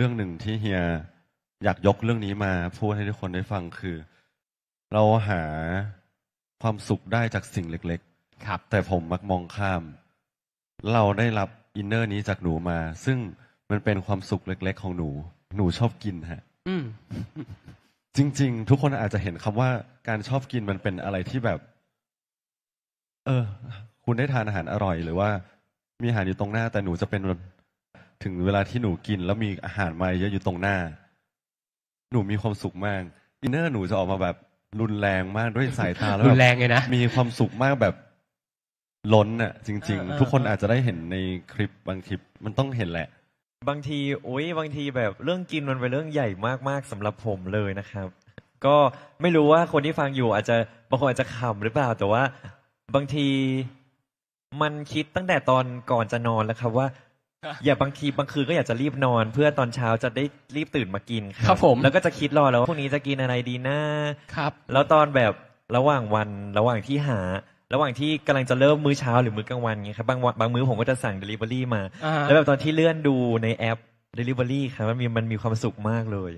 รื่องหนึ่งที่เฮีย อยากยกเรื่องนี้มาพูดให้ทุกคนได้ฟังคือ เราหาความสุขได้จากสิ่งเล็ก ๆ ครับ แต่ผมมักมองข้าม เราได้รับอินเนอร์นี้จากหนูมา ซึ่งมันเป็นความสุขเล็ก ๆ ของหนู หนูชอบกินฮะจริง ๆ ทุกคนอาจจะเห็นคำว่าการชอบกินมันเป็นอะไรที่แบบ เออ คุณได้ทานอาหารอร่อยหรือว่า มีอาหารอยู่ตรงหน้าแต่หนูจะเป็นถึงเวลาที่หนูกินแล้วมีอาหารมาเยอะอยู่ตรงหน้า หนูมีความสุขมาก อินเนอร์หนูจะออกมาแบบรุนแรงมากด้วยสายตาแล้วรุนแรงเลยนะมีความสุขมากแบบล้นอะจริง ๆ ทุกคนอาจจะได้เห็นในคลิปบางคลิปมันต้องเห็นแหละ บางทีโอ้ยบางทีแบบเรื่องกินมันเป็นเรื่องใหญ่มากๆสำหรับผมเลยนะครับ ก็ไม่รู้ว่าคนที่ฟังอยู่อาจจะบางคนอาจจะขำหรือเปล่า แต่ว่า บางทีมันคิดตั้งแต่ตอนก่อนจะนอนแล้วครับว่าอย่าบางทีบางคืนก็อยากจะรีบนอนเพื่อตอนเช้าจะได้รีบตื่นมากิน ครับผมแล้วก็จะคิดรอแล้วว่าพรุ่งนี้จะกินอะไรดีนะครับแล้วตอนแบบระหว่างวันระหว่างที่หา ระหว่างที่กำลังจะเริ่มมื้อเช้าหรือมื้อกลางวันเงี้ยครับบางบางมื้อผมก็จะสั่ง d e l i v e r ่มา แล้วแบบตอนที่เลื่อนดูในแอป d e l i v e r ่ครับมันมีมันมีความสุขมากเลย